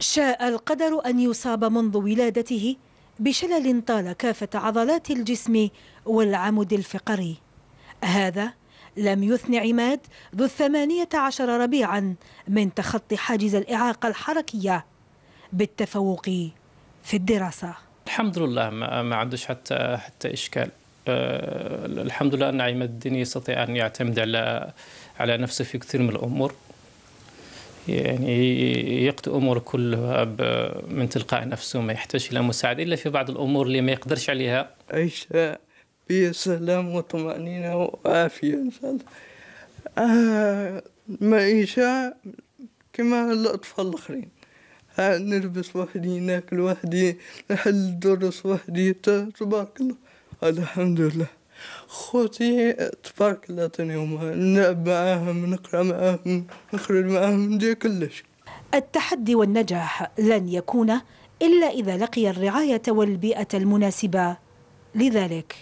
شاء القدر أن يصاب منذ ولادته بشلل طال كافة عضلات الجسم والعمود الفقري هذا لم يثن عماد ذو الثمانية عشر ربيعا من تخطي حاجز الإعاقة الحركية بالتفوق في الدراسة الحمد لله ما, ما عندوش حتى حتى إشكال أه الحمد لله أن عماد الدين يستطيع أن يعتمد على على نفسه في كثير من الأمور يعني يقضي امور كلها من تلقاء نفسه ما يحتاج الى مساعده الا في بعض الامور اللي ما يقدرش عليها عيش بسلام وطمانينه وعافيه ان شاء الله آه معيشه كما الاطفال الاخرين آه، نلبس وحدي ناكل وحدي نحل الدروس وحدي تبارك الله الحمد لله خوتي تبارك الله تنيهم نلعب معاهم نقرا معاهم نخرج معاهم ندير كلش التحدي والنجاح لن يكون إلا إذا لقي الرعاية والبيئة المناسبة لذلك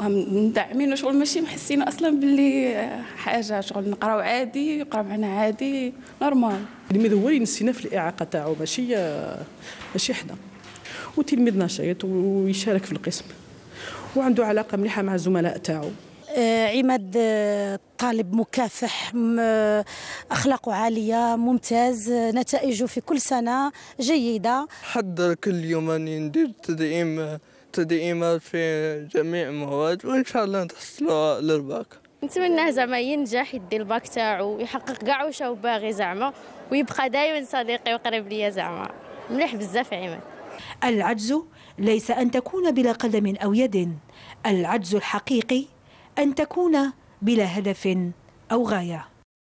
مدعمين شغل ماشي محسين اصلا باللي آه، حاجه شغل نقراو عادي يقرا معنا عادي نورمال التلميذ هو اللي ينسينا في الاعاقه تاعو ماشي آه، ماشي حنا وتلميذ نشيط ويشارك في القسم وعنده علاقه مليحه مع الزملاء تاعو آه، عماد آه، طالب مكافح أخلاقه عالية ممتاز آه، نتائجه في كل سنة جيدة حضر كل يوم ندير تدعيم تدعيم في جميع المواد وإن شاء الله نتحصلوا للباك نتمناه زعما ينجح يدي الباك تاعو يحقق كاع واش باغي زعما ويبقى دائما صديقي وقريب ليا زعما مليح بزاف عماد العجز ليس أن تكون بلا قدم أو يد العجز الحقيقي أن تكون بلا هدف أو غاية